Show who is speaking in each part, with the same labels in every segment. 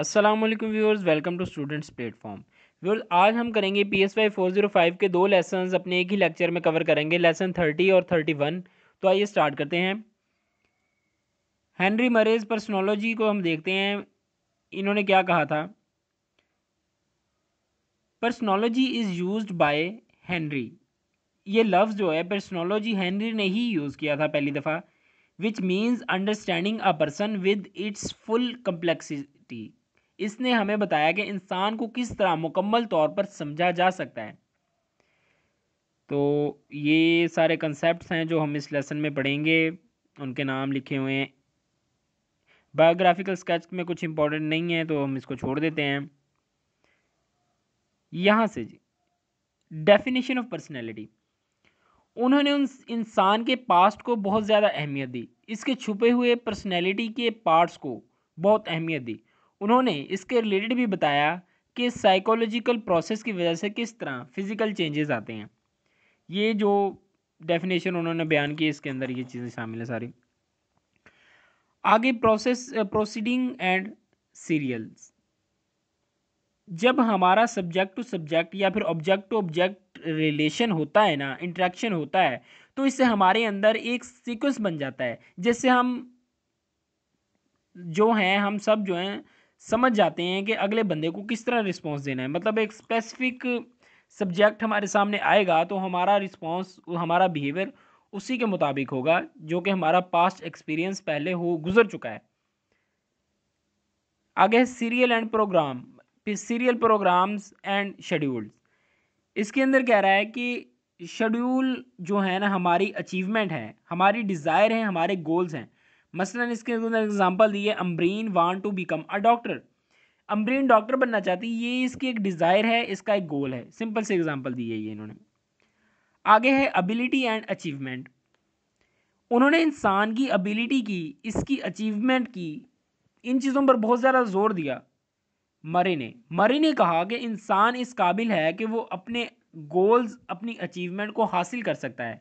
Speaker 1: Aslam viewers welcome to students platform viewers आज हम करेंगे P S Y four zero five के दो लेसन अपने एक ही लेक्चर में कवर करेंगे लेसन थर्टी और थर्टी वन तो आइए स्टार्ट करते हैं हैंनरी मरेज पर्सनोलॉजी को हम देखते हैं इन्होंने क्या कहा था personology is used by Henry ये लफ्ज़ जो है पर्सनोलॉजी हैंनरी ने ही यूज़ किया था पहली दफ़ा which means understanding a person with its full complexity इसने हमें बताया कि इंसान को किस तरह मुकम्मल तौर पर समझा जा सकता है तो ये सारे कंसेप्ट हैं जो हम इस लेसन में पढ़ेंगे उनके नाम लिखे हुए हैं बायोग्राफिकल स्केच में कुछ इम्पोर्टेंट नहीं है तो हम इसको छोड़ देते हैं यहाँ से जी डेफिनेशन ऑफ पर्सनैलिटी उन्होंने उन इंसान के पास्ट को बहुत ज़्यादा अहमियत दी इसके छुपे हुए पर्सनैलिटी के पार्ट्स को बहुत अहमियत दी उन्होंने इसके रिलेटेड भी बताया कि साइकोलॉजिकल प्रोसेस की वजह से किस तरह फिज़िकल चेंजेस आते हैं ये जो डेफिनेशन उन्होंने बयान की इसके अंदर ये चीज़ें शामिल हैं सारी आगे प्रोसेस प्रोसीडिंग एंड सीरियल्स जब हमारा सब्जेक्ट टू सब्जेक्ट या फिर ऑब्जेक्ट टू ऑब्जेक्ट रिलेशन होता है ना इंट्रैक्शन होता है तो इससे हमारे अंदर एक सीक्वेंस बन जाता है जिससे हम जो हैं हम सब जो हैं समझ जाते हैं कि अगले बंदे को किस तरह रिस्पॉन्स देना है मतलब एक स्पेसिफिक सब्जेक्ट हमारे सामने आएगा तो हमारा रिस्पॉन्स हमारा बिहेवियर उसी के मुताबिक होगा जो कि हमारा पास्ट एक्सपीरियंस पहले हो गुजर चुका है आगे है serial and program serial programs and schedules इसके अंदर कह रहा है कि शेड्यूल जो है ना हमारी अचीवमेंट है हमारी डिज़ायर है हमारे गोल्स हैं मसलन इसके अंदर एग्जांपल दी है Ambreen want to become a doctor Ambreen doctor बनना चाहती है ये इसकी एक डिज़ायर है इसका एक गोल है सिंपल से एग्जांपल दी है ये इन्होंने आगे है अबिलिटी एंड अचीवमेंट उन्होंने इंसान की अबिलिटी की इसकी अचीवमेंट की इन चीज़ों पर बहुत ज़्यादा जोर दिया मरे ने मरे ने कहा कि इंसान इस काबिल है कि वो अपने गोल्स अपनी अचीवमेंट को हासिल कर सकता है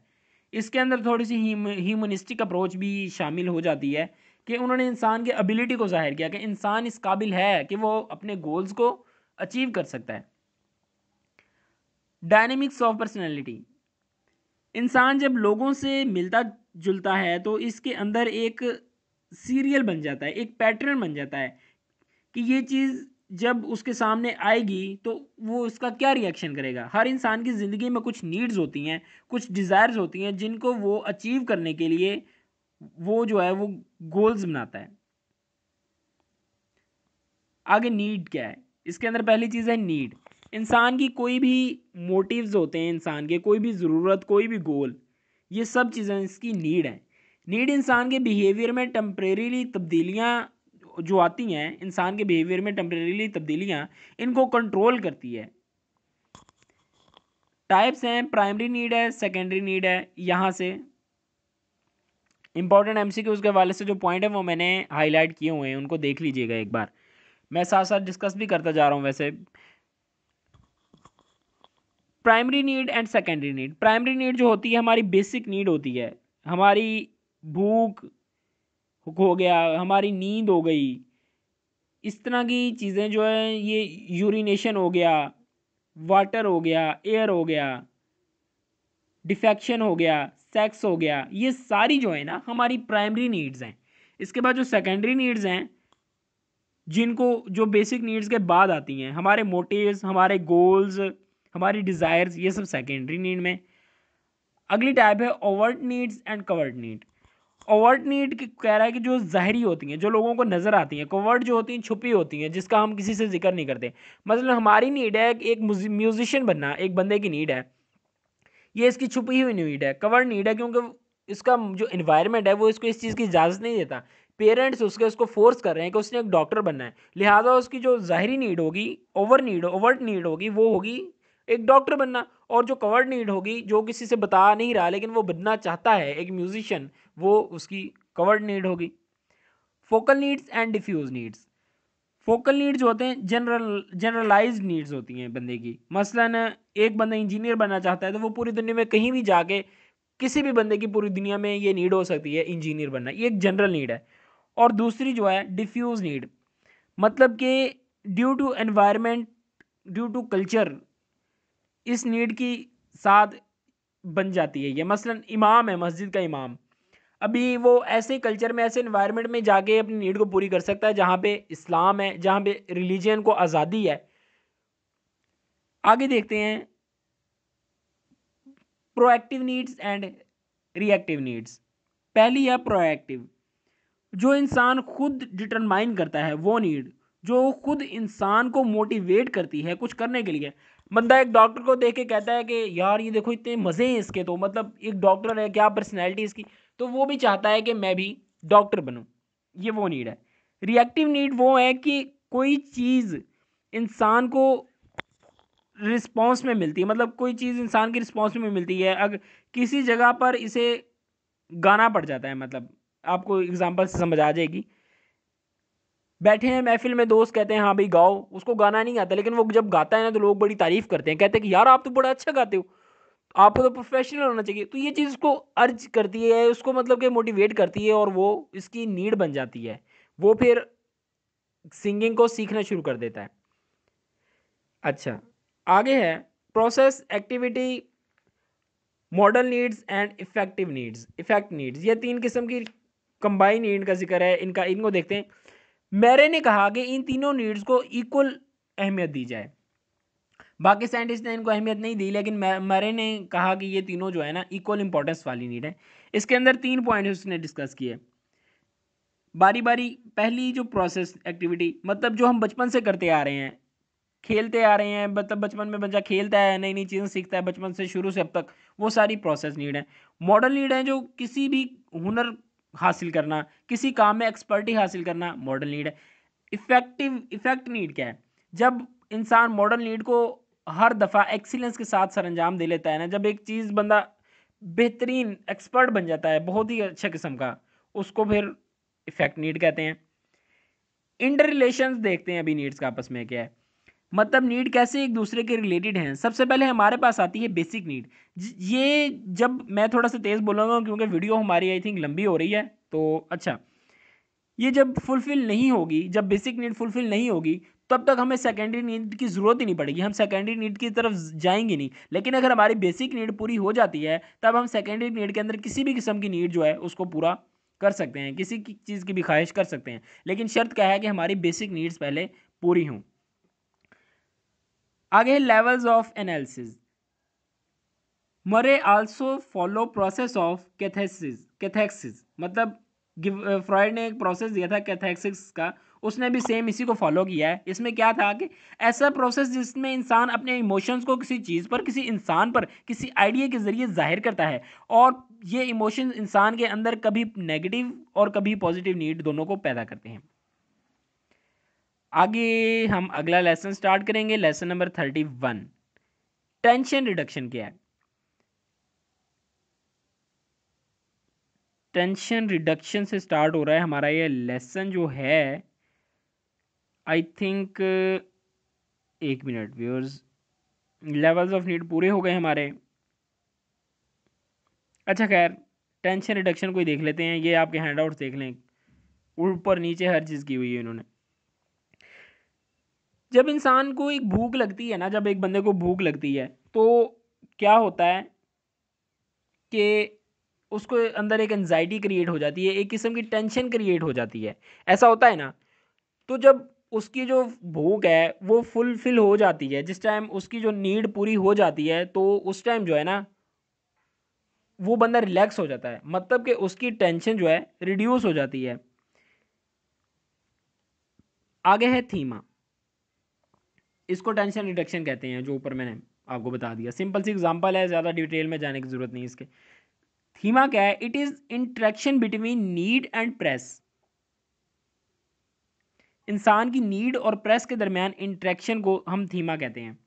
Speaker 1: इसके अंदर थोड़ी सी ह्यूमनिस्टिक अप्रोच भी शामिल हो जाती है कि उन्होंने इंसान की एबिलिटी को ज़ाहिर किया कि इंसान इस काबिल है कि वो अपने गोल्स को अचीव कर सकता है डायनेमिक्स ऑफ पर्सनैलिटी इंसान जब लोगों से मिलता जुलता है तो इसके अंदर एक सीरियल बन जाता है एक पैटर्न बन जाता है कि ये चीज़ जब उसके सामने आएगी तो वो उसका क्या रिएक्शन करेगा हर इंसान की ज़िंदगी में कुछ नीड्स होती हैं कुछ डिज़ायर्स होती हैं जिनको वो अचीव करने के लिए वो जो है वो गोल्स बनाता है आगे नीड क्या है इसके अंदर पहली चीज़ है नीड इंसान की कोई भी मोटिव्स होते हैं इंसान के कोई भी ज़रूरत कोई भी गोल ये सब चीज़ें इसकी नीड है नीड इंसान के बिहेवियर में टम्प्रेरीली तब्दीलियाँ जो आती हैं इंसान के बिहेवियर में टेम्परेली तब्दीलियाँ इनको कंट्रोल करती है टाइप्स हैं प्राइमरी नीड है सेकेंडरी नीड है यहाँ से इंपॉर्टेंट एम सी के उसके हवाले से जो पॉइंट है वो मैंने हाईलाइट किए हुए हैं उनको देख लीजिएगा एक बार मैं साथ साथ डिस्कस भी करता जा रहा हूँ वैसे primary need and secondary need primary need जो होती है हमारी बेसिक नीड होती है हमारी भूख हो गया हमारी नींद हो गई इस तरह की चीज़ें जो है ये यूरिनेशन हो गया वाटर हो गया एयर हो गया डिफेक्शन हो गया सेक्स हो गया ये सारी जो है ना हमारी प्राइमरी नीड्स हैं इसके बाद जो सेकेंडरी नीड्स हैं जिनको जो बेसिक नीड्स के बाद आती हैं हमारे मोटिवस हमारे गोल्स हमारी डिज़ायर्स ये सब सेकेंडरी नीड में अगली टाइप है overt needs and covert need overt need कह रहा है कि जो ज़ाहरी होती हैं जो लोगों को नज़र आती हैं कोवर्ट जो होती हैं छुपी होती हैं जिसका हम किसी से जिक्र नहीं करते मतलब हमारी नीड है एक म्यूजिशियन बनना एक बंदे की नीड है ये इसकी छुपी हुई नीड है कवर्ड नीड है क्योंकि इसका जो इन्वायरमेंट है वो इसको इस चीज़ की इजाज़त नहीं देता पेरेंट्स उसके उसको फोर्स कर रहे हैं कि उसने एक डॉक्टर बनना है लिहाजा उसकी जो ज़ाहरी नीड होगी ओवर नीड ओवर्ट नीड होगी वो होगी एक डॉक्टर बनना और जो कवर्ड नीड होगी जो किसी से बता नहीं रहा लेकिन वो बनना चाहता है एक म्यूजिशियन वो उसकी कवर्ड नीड होगी focal needs and diffuse needs focal needs होते हैं जनरल जनरलाइज नीड्स होती हैं बंदे की मसलन एक बंदा इंजीनियर बनना चाहता है तो वो पूरी दुनिया में कहीं भी जाके किसी भी बंदे की पूरी दुनिया में ये नीड हो सकती है इंजीनियर बनना ये एक जनरल नीड है और दूसरी जो है डिफ्यूज़ नीड मतलब कि due to environment due to culture इस नीड की साथ बन जाती है ये मसलन इमाम है मस्जिद का इमाम अभी वो ऐसे कल्चर में ऐसे इन्वायरमेंट में जाके अपनी नीड को पूरी कर सकता है जहाँ पे इस्लाम है जहाँ पे रिलीजन को आज़ादी है आगे देखते हैं proactive needs and reactive needs पहली है प्रोएक्टिव जो इंसान खुद डिटरमाइन करता है वो नीड जो खुद इंसान को मोटिवेट करती है कुछ करने के लिए बंदा एक डॉक्टर को देख के कहता है कि यार ये देखो इतने मज़े हैं इसके तो मतलब एक डॉक्टर है क्या पर्सनैलिटी इसकी तो वो भी चाहता है कि मैं भी डॉक्टर बनूँ ये वो नीड है रिएक्टिव नीड वो है कि कोई चीज़ इंसान को रिस्पॉन्स में मिलती है मतलब कोई चीज़ इंसान की रिस्पॉन्स में मिलती है अगर किसी जगह पर इसे गाना पड़ जाता है मतलब आपको एग्जांपल से समझ आ जाएगी बैठे हैं महफिल में दोस्त कहते हैं हाँ भाई गाओ उसको गाना नहीं आता लेकिन वो जब गाता है ना तो लोग बड़ी तारीफ़ करते हैं कहते हैं कि यार आप तो बड़ा अच्छा गाते हो आपको तो प्रोफेशनल होना चाहिए तो ये चीज़ उसको अर्ज करती है उसको मतलब कि मोटिवेट करती है और वो इसकी नीड बन जाती है वो फिर सिंगिंग को सीखना शुरू कर देता है अच्छा आगे है process activity modal needs and effective needs effect needs ये तीन किस्म की कंबाइन नीड का जिक्र है इनका इनको देखते हैं मेरे ने कहा कि इन तीनों नीड्स को इक्वल अहमियत दी जाए बाकी साइंटिस्ट ने इनको अहमियत नहीं दी लेकिन मरे ने कहा कि ये तीनों जो है ना इक्वल इंपॉर्टेंस वाली नीड है इसके अंदर तीन पॉइंट उसने डिस्कस किए बारी बारी पहली जो प्रोसेस एक्टिविटी मतलब जो हम बचपन से करते आ रहे हैं खेलते आ रहे हैं मतलब बचपन में बच्चा खेलता है नई नई चीज़ें सीखता है बचपन से शुरू से अब तक वो सारी प्रोसेस नीड है मॉडल नीड है जो किसी भी हुनर हासिल करना किसी काम में एक्सपर्टी हासिल करना मॉडल नीड है इफेक्टिव इफेक्ट नीड क्या है जब इंसान मॉडल नीड को हर दफ़ा एक्सीलेंस के साथ सर अंजाम दे लेता है ना जब एक चीज़ बंदा बेहतरीन एक्सपर्ट बन जाता है बहुत ही अच्छे किस्म का उसको फिर इफेक्ट नीड कहते हैं इंटर रिलेशन देखते हैं अभी नीड्स का आपस में क्या है मतलब नीड कैसे एक दूसरे के रिलेटेड हैं सबसे पहले हमारे पास आती है बेसिक नीड ये जब मैं थोड़ा सा तेज़ बोलूँगा क्योंकि वीडियो हमारी आई थिंक लंबी हो रही है तो अच्छा ये जब फुलफ़िल नहीं होगी जब बेसिक नीड फुलफ़िल नहीं होगी तब तक हमें सेकेंडरी नीड की ज़रूरत ही नहीं पड़ेगी हम सेकेंडरी नीड की तरफ जाएंगे नहीं लेकिन अगर हमारी बेसिक नीड पूरी हो जाती है तब हम सेकेंडरी नीड के अंदर किसी भी किस्म की नीड जो है उसको पूरा कर सकते हैं किसी की चीज़ की भी ख्वाहिश कर सकते हैं लेकिन शर्त क्या है कि हमारी बेसिक नीड्स पहले पूरी हों आगे levels of analysis Murray also follow process of cathexis cathexis मतलब फ्रॉयड ने एक प्रोसेस दिया था कैथेक्सिस का उसने भी सेम इसी को फॉलो किया है इसमें क्या था कि ऐसा प्रोसेस जिसमें इंसान अपने इमोशंस को किसी चीज़ पर किसी इंसान पर किसी आइडिया के ज़रिए जाहिर करता है और ये इमोशंस इंसान के अंदर कभी नेगेटिव और कभी पॉजिटिव नीड दोनों को पैदा करते हैं आगे हम अगला लेसन स्टार्ट करेंगे lesson number thirty one tension reduction क्या है टेंशन रिडक्शन से स्टार्ट हो रहा है हमारा ये लेसन जो है आई थिंक एक minute viewers levels of need पूरे हो गए हमारे अच्छा खैर टेंशन रिडक्शन को ही देख लेते हैं ये आपके हैंड आउट्स देख लें ऊपर नीचे हर चीज़ की हुई है इन्होंने जब इंसान को एक भूख लगती है ना जब एक बंदे को भूख लगती है तो क्या होता है कि उसको अंदर एक एनजाइटी क्रिएट हो जाती है एक किस्म की टेंशन क्रिएट हो जाती है ऐसा होता है ना तो जब उसकी जो भूख है वो फुलफिल हो जाती है जिस टाइम उसकी जो नीड पूरी हो जाती है तो उस टाइम जो है ना वो बंदा रिलैक्स हो जाता है मतलब कि उसकी टेंशन जो है रिड्यूस हो जाती है आगे है थीमा इसको टेंशन रिडक्शन कहते हैं जो ऊपर मैंने आपको बता दिया सिंपल सी एग्जांपल है ज़्यादा डिटेल में जाने की ज़रूरत नहीं इसके थीमा क्या है it is interaction between need and press इंसान की नीड और प्रेस के दरमियान इंट्रैक्शन को हम थीमा कहते हैं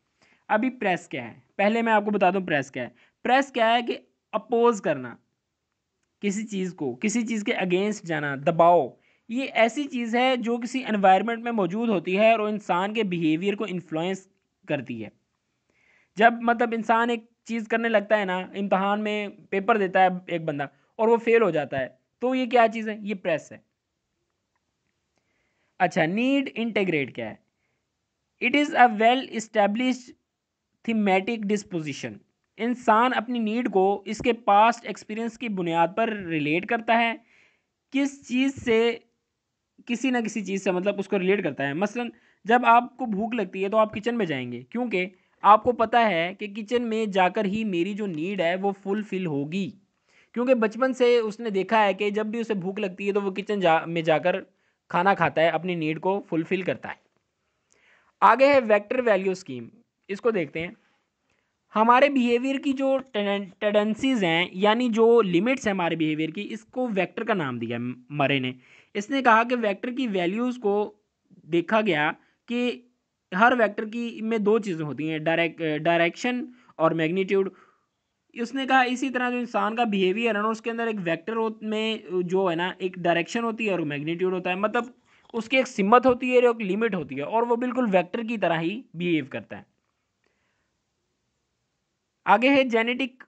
Speaker 1: अभी प्रेस क्या है पहले मैं आपको बता दूं प्रेस क्या है प्रेस क्या है कि अपोज करना किसी चीज़ को किसी चीज़ के अगेंस्ट जाना दबाओ ये ऐसी चीज़ है जो किसी एनवायरनमेंट में मौजूद होती है और इंसान के बिहेवियर को इन्फ्लुएंस करती है जब मतलब इंसान एक चीज़ करने लगता है ना इम्तहान में पेपर देता है एक बंदा और वो फेल हो जाता है तो ये क्या चीज़ है ये प्रेस है अच्छा नीड इंटेग्रेट क्या है it is a well establish thematic disposition इंसान अपनी नीड को इसके पास्ट एक्सपीरियंस की बुनियाद पर रिलेट करता है किस चीज़ से किसी ना किसी चीज़ से मतलब उसको रिलेट करता है मसलन जब आपको भूख लगती है तो आप किचन में जाएंगे क्योंकि आपको पता है कि किचन में जाकर ही मेरी जो नीड है वो फुलफ़िल होगी क्योंकि बचपन से उसने देखा है कि जब भी उसे भूख लगती है तो वो किचन जा में जाकर खाना खाता है अपनी नीड को फुलफिल करता है आगे है वेक्टर वैल्यू स्कीम इसको देखते हैं हमारे बिहेवियर की जो टेंडेंसीज़ हैं यानी जो लिमिट्स हैं हमारे बिहेवियर की इसको वेक्टर का नाम दिया मरे ने इसने कहा कि वेक्टर की वैल्यूज़ को देखा गया कि हर वेक्टर की में दो चीज़ें होती हैं डायरेक्ट डायरेक्शन और मैग्नीट्यूड उसने कहा इसी तरह जो इंसान का बिहेवियर है ना उसके अंदर एक वेक्टर में जो है ना एक डायरेक्शन होती है और मैग्नीट्यूड होता है मतलब उसकी एक सिमत होती है और एक लिमिट होती है और वो बिल्कुल वेक्टर की तरह ही बिहेव करता है आगे है जेनेटिक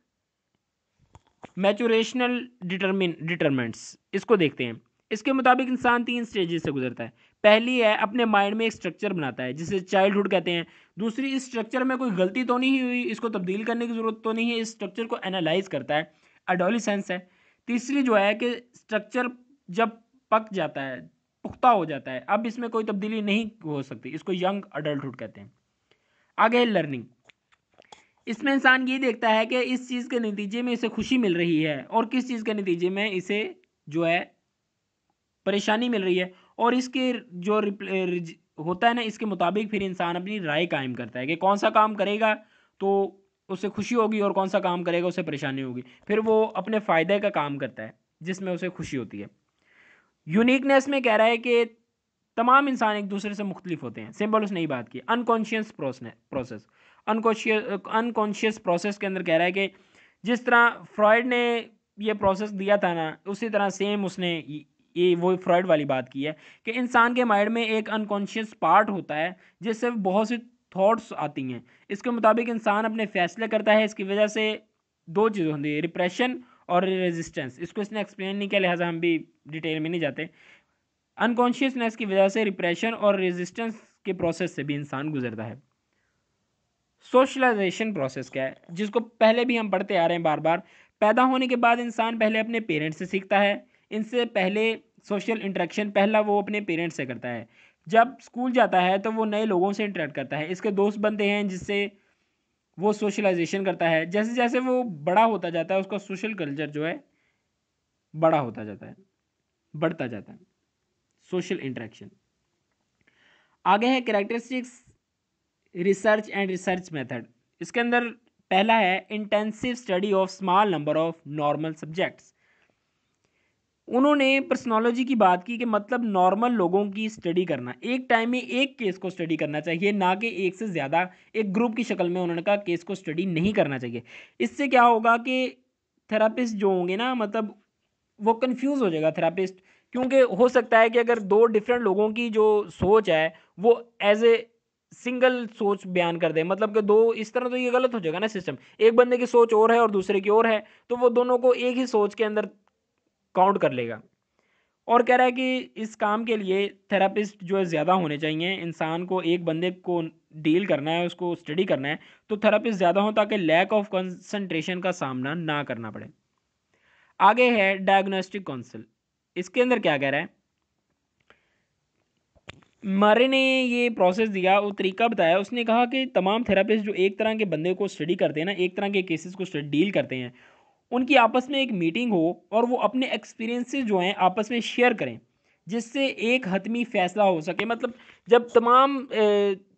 Speaker 1: मैचुरेशनल डिटरमिन डिटरमेंट्स इसको देखते हैं इसके मुताबिक इंसान तीन स्टेजेस से गुजरता है पहली है अपने माइंड में एक स्ट्रक्चर बनाता है जिसे चाइल्डहुड कहते हैं दूसरी इस स्ट्रक्चर में कोई गलती तो नहीं हुई इसको तब्दील करने की ज़रूरत तो नहीं है इस स्ट्रक्चर को एनालाइज करता है अडोलिसेंस है तीसरी जो है कि स्ट्रक्चर जब पक जाता है पुख्ता हो जाता है अब इसमें कोई तब्दीली नहीं हो सकती इसको यंग अडल्टुड कहते हैं आगे लर्निंग इसमें इंसान ये देखता है कि इस चीज़ के नतीजे में इसे खुशी मिल रही है और किस चीज़ के नतीजे में इसे जो है परेशानी मिल रही है और इसके जो होता है ना इसके मुताबिक फिर इंसान अपनी राय कायम करता है कि कौन सा काम करेगा तो उसे खुशी होगी और कौन सा काम करेगा उसे परेशानी होगी फिर वो अपने फ़ायदे का काम करता है जिसमें उसे खुशी होती है यूनिकनेस में कह रहा है कि तमाम इंसान एक दूसरे से मुख्तलिफ होते हैं सिंपल उसने ही बात की unconscious process unconscious unconscious process के अंदर कह रहा है कि जिस तरह फ्रॉयड ने ये प्रोसेस दिया था ना उसी तरह सेम उसने ये वो फ्रॉइड वाली बात की है कि इंसान के माइंड में एक अनकॉन्शियस पार्ट होता है जिससे बहुत सी थॉट्स आती हैं इसके मुताबिक इंसान अपने फैसले करता है इसकी वजह से दो चीज़ें होती है रिप्रेशन और रेजिस्टेंस इसको इसने एक्सप्लेन नहीं किया लिहाजा हम भी डिटेल में नहीं जाते अनकॉन्शियसनेस की वजह से रिप्रेशन और रेजिस्टेंस के प्रोसेस से भी इंसान गुजरता है सोशलाइजेशन प्रोसेस क्या है जिसको पहले भी हम पढ़ते आ रहे हैं बार बार पैदा होने के बाद इंसान पहले अपने पेरेंट्स से सीखता है इनसे पहले सोशल इंट्रैक्शन पहला वो अपने पेरेंट्स से करता है जब स्कूल जाता है तो वो नए लोगों से इंटरेक्ट करता है इसके दोस्त बनते हैं जिससे वो सोशलाइजेशन करता है जैसे जैसे वो बड़ा होता जाता है उसका सोशल कल्चर जो है बड़ा होता जाता है बढ़ता जाता है सोशल इंटरेक्शन आगे है characteristics research and research method इसके अंदर पहला है intensive study of small number of normal subjects उन्होंने पर्सनोलॉजी की बात की कि मतलब नॉर्मल लोगों की स्टडी करना एक टाइम में एक केस को स्टडी करना चाहिए ना कि एक से ज़्यादा एक ग्रुप की शक्ल में उन्होंने कहा केस को स्टडी नहीं करना चाहिए इससे क्या होगा कि थेरापिस्ट जो होंगे ना मतलब वो कंफ्यूज हो जाएगा थेरापिस्ट क्योंकि हो सकता है कि अगर दो डिफरेंट लोगों की जो सोच है वो एज ए सिंगल सोच बयान कर दे मतलब कि दो इस तरह तो ये गलत हो जाएगा ना सिस्टम एक बंदे की सोच और है और दूसरे की और है तो वो दोनों को एक ही सोच के अंदर काउंट कर लेगा और कह रहा है कि इस काम के लिए थेरापिस्ट जो है ज़्यादा होने चाहिए इंसान को एक बंदे को डील करना है उसको स्टडी करना है तो थेरापिस्ट ज़्यादा हो ताकि लैक ऑफ कंसंट्रेशन का सामना ना करना पड़े आगे है डायग्नोस्टिक काउंसिल इसके अंदर क्या कह रहा है मारे ने ये प्रोसेस दिया वो तरीका बताया उसने कहा कि तमाम थेरापिस्ट जो एक तरह के बंदे को स्टडी करते हैं ना एक तरह के केसेस को डील करते हैं उनकी आपस में एक मीटिंग हो और वो अपने एक्सपीरियंसेस जो हैं आपस में शेयर करें जिससे एक हतमी फ़ैसला हो सके मतलब जब तमाम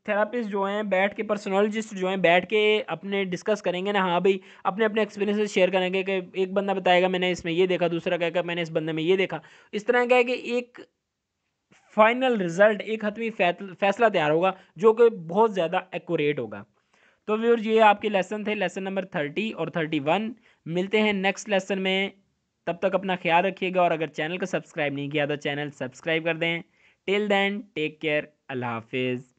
Speaker 1: थेरापिस्ट जो हैं बैठ के पर्सनोलॉजिस्ट जो हैं बैठ के अपने डिस्कस करेंगे ना हाँ भाई अपने अपने एक्सपीरियंसेस शेयर करेंगे कि एक बंदा बताएगा मैंने इसमें ये देखा दूसरा कहेगा मैंने इस बंदे में ये देखा इस तरह का है कि एक फाइनल रिज़ल्ट एक हतमी फैसला तैयार होगा जो कि बहुत ज़्यादा एकोरेट होगा तो व्यूर ये आपके लेसन थे लेसन नंबर थर्टी और थर्टी वन मिलते हैं नेक्स्ट लेसन में तब तक अपना ख्याल रखिएगा और अगर चैनल को सब्सक्राइब नहीं किया तो चैनल सब्सक्राइब कर दें टिल देन टेक केयर अल्लाह हाफिज़